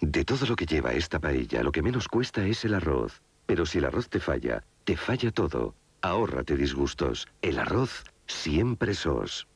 De todo lo que lleva esta paella, lo que menos cuesta es el arroz. Pero si el arroz te falla, te falla todo. Ahórrate disgustos. El arroz siempre sos.